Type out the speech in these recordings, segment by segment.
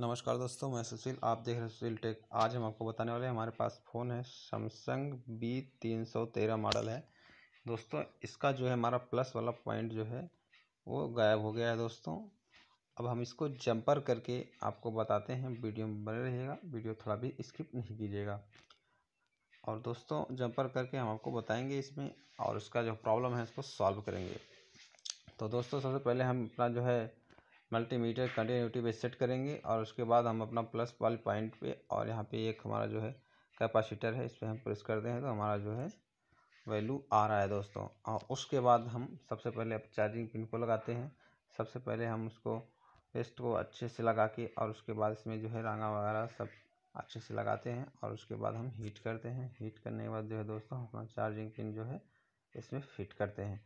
नमस्कार दोस्तों मैं सुशील आप देख रहे हैं सुशील टेक आज हम आपको बताने वाले हैं हमारे पास फ़ोन है सैमसंग बी तीन सौ तेरह मॉडल है दोस्तों इसका जो है हमारा प्लस वाला पॉइंट जो है वो गायब हो गया है दोस्तों अब हम इसको जंपर करके आपको बताते हैं वीडियो में बने रहिएगा वीडियो थोड़ा भी स्किप नहीं कीजिएगा और दोस्तों जंपर करके हम आपको बताएँगे इसमें और उसका जो प्रॉब्लम है उसको सॉल्व करेंगे तो दोस्तों सबसे पहले हम अपना जो है मल्टीमीटर कंटिन्यूटी पे सेट करेंगे और उसके बाद हम अपना प्लस वाले पॉइंट पे और यहाँ पे एक हमारा जो है कैपेसिटर है इस पर हम प्रेस करते हैं तो हमारा जो है वैल्यू आ रहा है दोस्तों और उसके बाद हम सबसे पहले चार्जिंग पिन को लगाते हैं सबसे पहले हम उसको पेस्ट को अच्छे से लगा के और उसके बाद इसमें जो है रंगा वगैरह सब अच्छे से लगाते हैं और उसके बाद हम हीट करते हैं हीट करने के बाद जो है दोस्तों अपना चार्जिंग पिन जो है इसमें फिट करते हैं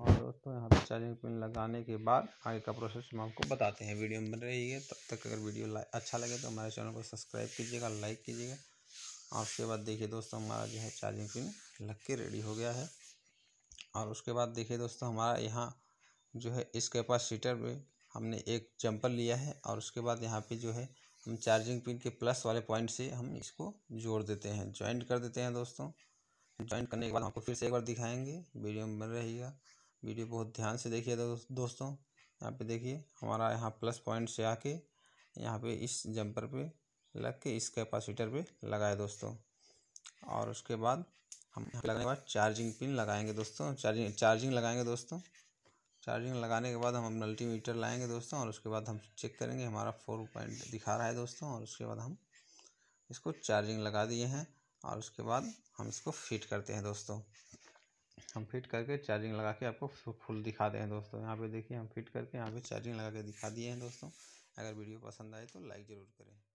और दोस्तों यहाँ पे चार्जिंग पिन लगाने के बाद आगे का प्रोसेस हम आपको बताते हैं वीडियो में बन रही है तब तक अगर वीडियो अच्छा लगे तो हमारे चैनल को सब्सक्राइब कीजिएगा लाइक कीजिएगा और उसके बाद देखिए दोस्तों हमारा जो है चार्जिंग पिन लग के रेडी हो गया है और उसके बाद देखिए दोस्तों हमारा यहाँ जो है इस कैपासीटर में हमने एक जम्पर लिया है और उसके बाद यहाँ पर जो है हम चार्जिंग पिन के प्लस वाले पॉइंट से हम इसको जोड़ देते हैं ज्वाइंट कर देते हैं दोस्तों जॉइंट करने के बाद आपको फिर से एक बार दिखाएंगे वीडियो में बन रहेगा वीडियो बहुत ध्यान से देखिए दोस्तों यहाँ पे देखिए हमारा यहाँ प्लस पॉइंट से आके यहाँ पे इस जंपर पे लग के इस कैपेसिटर पे लगाए दोस्तों और उसके बाद हम लगाने के बाद चार्जिंग पिन लगाएंगे दोस्तों चार्जिंग चार्जिंग लगाएंगे दोस्तों चार्जिंग लगाने के बाद हम मल्टीमीटर लाएंगे दोस्तों और उसके बाद हम चेक करेंगे हमारा फोर पॉइंट दिखा रहा है दोस्तों और उसके बाद हम इसको चार्जिंग लगा दिए हैं और उसके बाद हम इसको फिट करते हैं दोस्तों हम फिट करके चार्जिंग लगा के आपको फुल दिखा दें दोस्तों यहाँ पे देखिए हम फिट करके यहाँ पे चार्जिंग लगा के दिखा दिए हैं दोस्तों अगर वीडियो पसंद आए तो लाइक ज़रूर करें